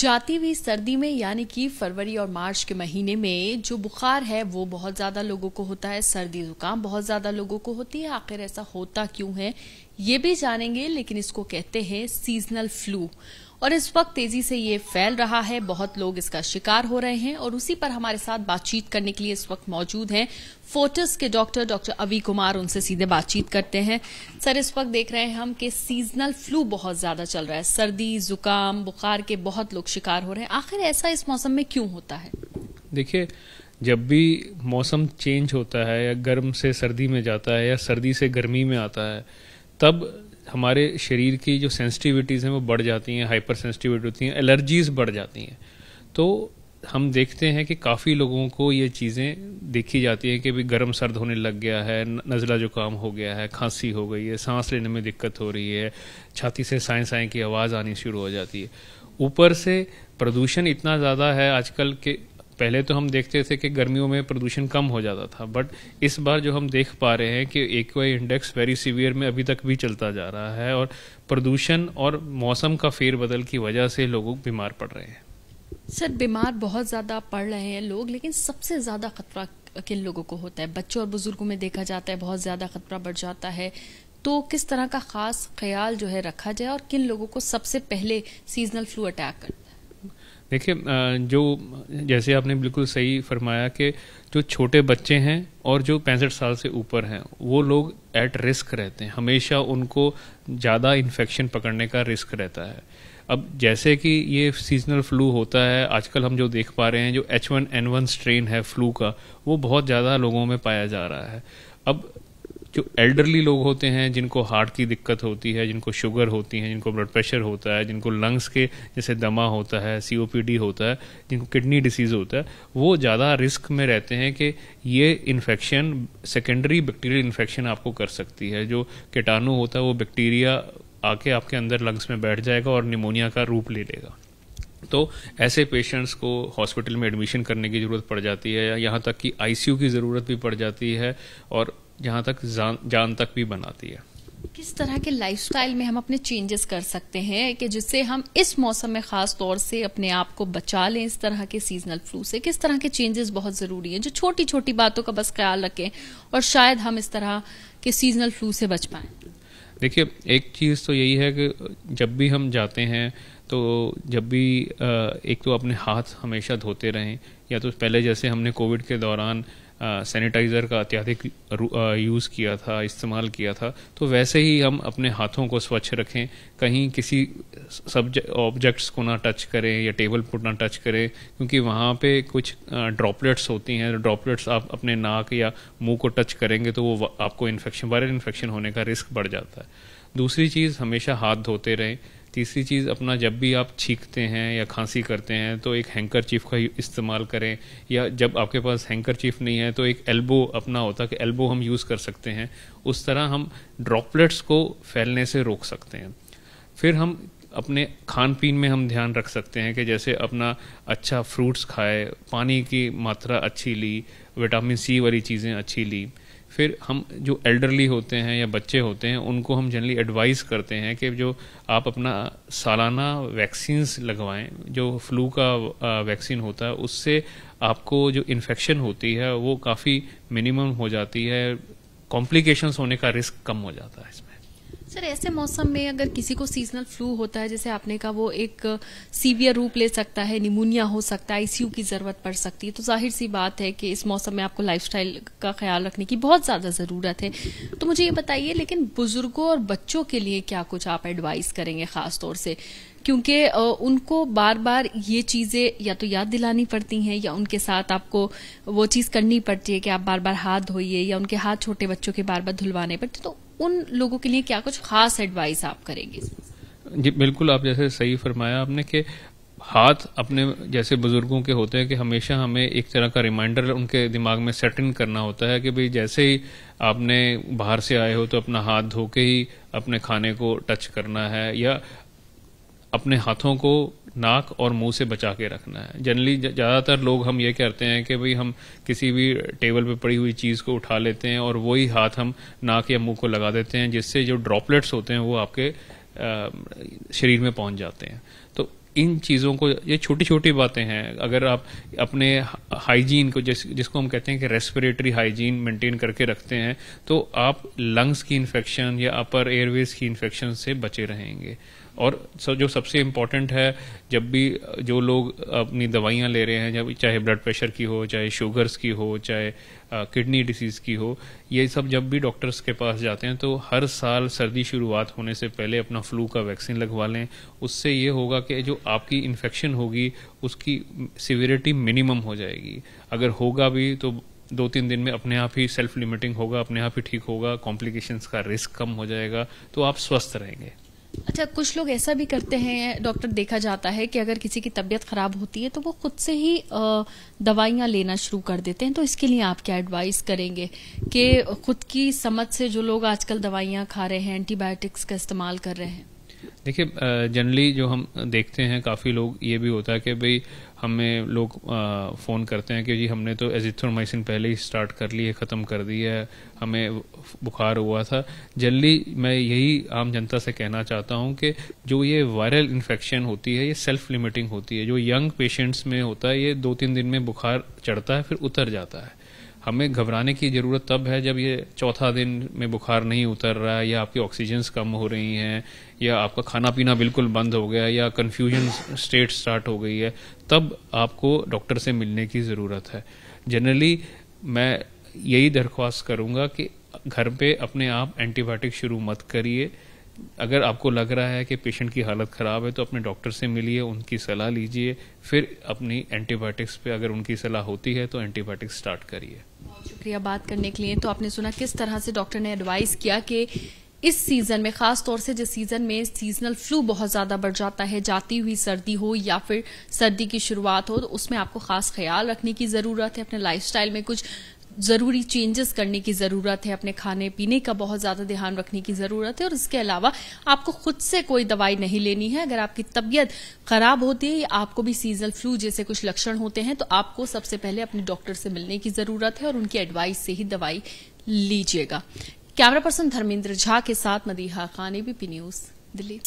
जाती हुई सर्दी में यानी कि फरवरी और मार्च के महीने में जो बुखार है वो बहुत ज़्यादा लोगों को होता है सर्दी जुकाम बहुत ज़्यादा लोगों को होती है आखिर ऐसा होता क्यों है ये भी जानेंगे लेकिन इसको कहते हैं सीजनल फ्लू और इस वक्त तेजी से ये फैल रहा है बहुत लोग इसका शिकार हो रहे हैं और उसी पर हमारे साथ बातचीत करने के लिए इस वक्त मौजूद हैं फोटस के डॉक्टर डॉक्टर अवि कुमार उनसे सीधे बातचीत करते हैं सर इस वक्त देख रहे हैं हम कि सीजनल फ्लू बहुत ज्यादा चल रहा है सर्दी जुकाम बुखार के बहुत लोग शिकार हो रहे हैं आखिर ऐसा इस मौसम में क्यों होता है देखिए जब भी मौसम चेंज होता है या गर्म से सर्दी में जाता है या सर्दी से गर्मी में आता है तब हमारे शरीर की जो सेंसिटिविटीज़ हैं वो बढ़ जाती हैं हाइपर सेंसिटिविटी होती हैं एलर्जीज़ बढ़ जाती हैं तो हम देखते हैं कि काफ़ी लोगों को ये चीज़ें देखी जाती हैं कि भी गर्म सर्द होने लग गया है नज़ला जुकाम हो गया है खांसी हो गई है सांस लेने में दिक्कत हो रही है छाती से साए साए की आवाज़ आनी शुरू हो जाती है ऊपर से प्रदूषण इतना ज़्यादा है आजकल के पहले तो हम देखते थे कि गर्मियों में प्रदूषण कम हो जाता था बट इस बार जो हम देख पा रहे हैं कि एक इंडेक्स वेरी सीवियर में अभी तक भी चलता जा रहा है और प्रदूषण और मौसम का फेरबदल की वजह से लोग बीमार पड़ रहे हैं सर बीमार बहुत ज़्यादा पड़ रहे हैं लोग लेकिन सबसे ज़्यादा खतरा किन लोगों को होता है बच्चों और बुजुर्गों में देखा जाता है बहुत ज़्यादा खतरा बढ़ जाता है तो किस तरह का खास ख्याल जो है रखा जाए और किन लोगों को सबसे पहले सीजनल फ्लू अटैक करता देखिए जो जैसे आपने बिल्कुल सही फरमाया कि जो छोटे बच्चे हैं और जो पैंसठ साल से ऊपर हैं वो लोग एट रिस्क रहते हैं हमेशा उनको ज़्यादा इन्फेक्शन पकड़ने का रिस्क रहता है अब जैसे कि ये सीजनल फ्लू होता है आजकल हम जो देख पा रहे हैं जो H one N one strain है फ्लू का वो बहुत ज़्यादा लोगों में पाया जा रहा है अब जो एल्डरली लोग होते हैं जिनको हार्ट की दिक्कत होती है जिनको शुगर होती है जिनको ब्लड प्रेशर होता है जिनको लंग्स के जैसे दमा होता है सीओपीडी होता है जिनको किडनी डिसीज़ होता है वो ज़्यादा रिस्क में रहते हैं कि ये इन्फेक्शन सेकेंडरी बैक्टीरियल इन्फेक्शन आपको कर सकती है जो कीटाणु होता है वो बैक्टीरिया आके आपके अंदर लंग्स में बैठ जाएगा और निमोनिया का रूप ले लेगा तो ऐसे पेशेंट्स को हॉस्पिटल में एडमिशन करने की ज़रूरत पड़ जाती है या यहाँ तक कि आईसीयू की ज़रूरत भी पड़ जाती है और जहाँ तक जान, जान तक भी बनाती है किस तरह के लाइफस्टाइल में हम अपने चेंजेस कर सकते हैं कि जिससे हम इस मौसम में खास तौर से अपने आप को बचा लें इस तरह के सीजनल फ्लू से किस तरह के चेंजेस बहुत जरूरी हैं जो छोटी छोटी बातों का बस ख्याल रखें और शायद हम इस तरह के सीजनल फ्लू से बच पाए देखिए एक चीज़ तो यही है कि जब भी हम जाते हैं तो जब भी एक तो अपने हाथ हमेशा धोते रहें या तो पहले जैसे हमने कोविड के दौरान सैनिटाइज़र का अत्यधिक यूज़ किया था इस्तेमाल किया था तो वैसे ही हम अपने हाथों को स्वच्छ रखें कहीं किसी सब ऑब्जेक्ट्स को ना टच करें या टेबल पर ना टच करें क्योंकि वहाँ पे कुछ ड्रॉपलेट्स होती हैं ड्रॉपलेट्स आप अपने नाक या मुंह को टच करेंगे तो वो आपको इन्फेक्शन वायरल इन्फेक्शन होने का रिस्क बढ़ जाता है दूसरी चीज़ हमेशा हाथ धोते रहें तीसरी चीज़ अपना जब भी आप छींकते हैं या खांसी करते हैं तो एक हैंकर चीफ का इस्तेमाल करें या जब आपके पास हैंकर चीफ नहीं है तो एक एल्बो अपना होता है कि एल्बो हम यूज़ कर सकते हैं उस तरह हम ड्रॉपलेट्स को फैलने से रोक सकते हैं फिर हम अपने खान पीन में हम ध्यान रख सकते हैं कि जैसे अपना अच्छा फ्रूट्स खाए पानी की मात्रा अच्छी ली विटामिन सी वाली चीज़ें अच्छी ली फिर हम जो एल्डरली होते हैं या बच्चे होते हैं उनको हम जनरली एडवाइस करते हैं कि जो आप अपना सालाना वैक्सीन्स लगवाएं जो फ्लू का वैक्सीन होता है उससे आपको जो इन्फेक्शन होती है वो काफ़ी मिनिमम हो जाती है कॉम्प्लिकेशंस होने का रिस्क कम हो जाता है इसमें सर ऐसे मौसम में अगर किसी को सीजनल फ्लू होता है जैसे आपने कहा वो एक सीवियर रूप ले सकता है निमोनिया हो सकता है आईसीयू की जरूरत पड़ सकती है तो जाहिर सी बात है कि इस मौसम में आपको लाइफस्टाइल का ख्याल रखने की बहुत ज्यादा जरूरत है तो मुझे ये बताइए लेकिन बुजुर्गों और बच्चों के लिए क्या कुछ आप एडवाइस करेंगे खासतौर से क्योंकि उनको बार बार ये चीजें या तो याद दिलानी पड़ती हैं या उनके साथ आपको वो चीज करनी पड़ती है कि आप बार बार हाथ धोइए या उनके हाथ छोटे बच्चों के बार बार धुलवाने पड़ते तो उन लोगों के लिए क्या कुछ खास एडवाइस आप करेंगे जी बिल्कुल आप जैसे सही फरमाया आपने कि हाथ अपने जैसे बुजुर्गों के होते हैं कि हमेशा हमें एक तरह का रिमाइंडर उनके दिमाग में सेट इन करना होता है कि भाई जैसे ही आपने बाहर से आए हो तो अपना हाथ धो के ही अपने खाने को टच करना है या अपने हाथों को नाक और मुंह से बचा के रखना है जनरली ज़्यादातर लोग हम ये करते हैं कि भाई हम किसी भी टेबल पे पड़ी हुई चीज़ को उठा लेते हैं और वही हाथ हम नाक या मुंह को लगा देते हैं जिससे जो ड्रॉपलेट्स होते हैं वो आपके शरीर में पहुंच जाते हैं तो इन चीज़ों को ये छोटी छोटी बातें हैं अगर आप अपने हाइजीन को जिस जिसको हम कहते हैं कि रेस्पिरेटरी हाइजीन मेंटेन करके रखते हैं तो आप लंग्स की इन्फेक्शन या अपर एयरवेज की इन्फेक्शन से बचे रहेंगे और जो सबसे इम्पॉर्टेंट है जब भी जो लोग अपनी दवाइयाँ ले रहे हैं जब चाहे ब्लड प्रेशर की हो चाहे शुगर्स की हो चाहे किडनी डिसीज़ की हो ये सब जब भी डॉक्टर्स के पास जाते हैं तो हर साल सर्दी शुरुआत होने से पहले अपना फ्लू का वैक्सीन लगवा लें उससे ये होगा कि जो आपकी इन्फेक्शन होगी उसकी सिवियरिटी मिनिमम हो जाएगी अगर होगा भी तो दो तीन दिन में अपने आप ही सेल्फ लिमिटिंग होगा अपने आप ही ठीक होगा कॉम्प्लिकेशंस का रिस्क कम हो जाएगा तो आप स्वस्थ रहेंगे अच्छा कुछ लोग ऐसा भी करते हैं डॉक्टर देखा जाता है कि अगर किसी की तबीयत खराब होती है तो वो खुद से ही दवाइयाँ लेना शुरू कर देते हैं तो इसके लिए आप क्या एडवाइस करेंगे कि खुद की समझ से जो लोग आजकल दवाइयाँ खा रहे हैं एंटीबायोटिक्स का इस्तेमाल कर रहे हैं देखिए जनरली जो हम देखते हैं काफ़ी लोग ये भी होता है कि भाई हमें लोग फ़ोन करते हैं कि जी हमने तो एजिथ्रोमाइसिन पहले ही स्टार्ट कर ली है ख़त्म कर दी है हमें बुखार हुआ था जनरली मैं यही आम जनता से कहना चाहता हूं कि जो ये वायरल इन्फेक्शन होती है ये सेल्फ लिमिटिंग होती है जो यंग पेशेंट्स में होता है ये दो तीन दिन में बुखार चढ़ता है फिर उतर जाता है हमें घबराने की ज़रूरत तब है जब ये चौथा दिन में बुखार नहीं उतर रहा है या आपकी ऑक्सीजन कम हो रही हैं या आपका खाना पीना बिल्कुल बंद हो गया या कन्फ्यूजन स्टेट स्टार्ट हो गई है तब आपको डॉक्टर से मिलने की ज़रूरत है जनरली मैं यही दरख्वास्त करूँगा कि घर पे अपने आप एंटीबायोटिक शुरू मत करिए अगर आपको लग रहा है कि पेशेंट की हालत ख़राब है तो अपने डॉक्टर से मिलिए उनकी सलाह लीजिए फिर अपनी एंटीबायोटिक्स पे अगर उनकी सलाह होती है तो एंटीबायोटिक्स स्टार्ट करिए बहुत शुक्रिया बात करने के लिए तो आपने सुना किस तरह से डॉक्टर ने एडवाइस किया कि इस सीजन में खास तौर से जिस सीजन में सीजनल फ्लू बहुत ज्यादा बढ़ जाता है जाती हुई सर्दी हो या फिर सर्दी की शुरुआत हो तो उसमें आपको खास ख्याल रखने की जरूरत है अपने लाइफस्टाइल में कुछ ज़रूरी चेंजेस करने की ज़रूरत है अपने खाने पीने का बहुत ज़्यादा ध्यान रखने की ज़रूरत है और इसके अलावा आपको खुद से कोई दवाई नहीं लेनी है अगर आपकी तबियत खराब होती है या आपको भी सीजनल फ्लू जैसे कुछ लक्षण होते हैं तो आपको सबसे पहले अपने डॉक्टर से मिलने की ज़रूरत है और उनकी एडवाइस से ही दवाई लीजिएगा कैमरा पर्सन धर्मेंद्र झा के साथ मदीहा खान एबीपी न्यूज दिल्ली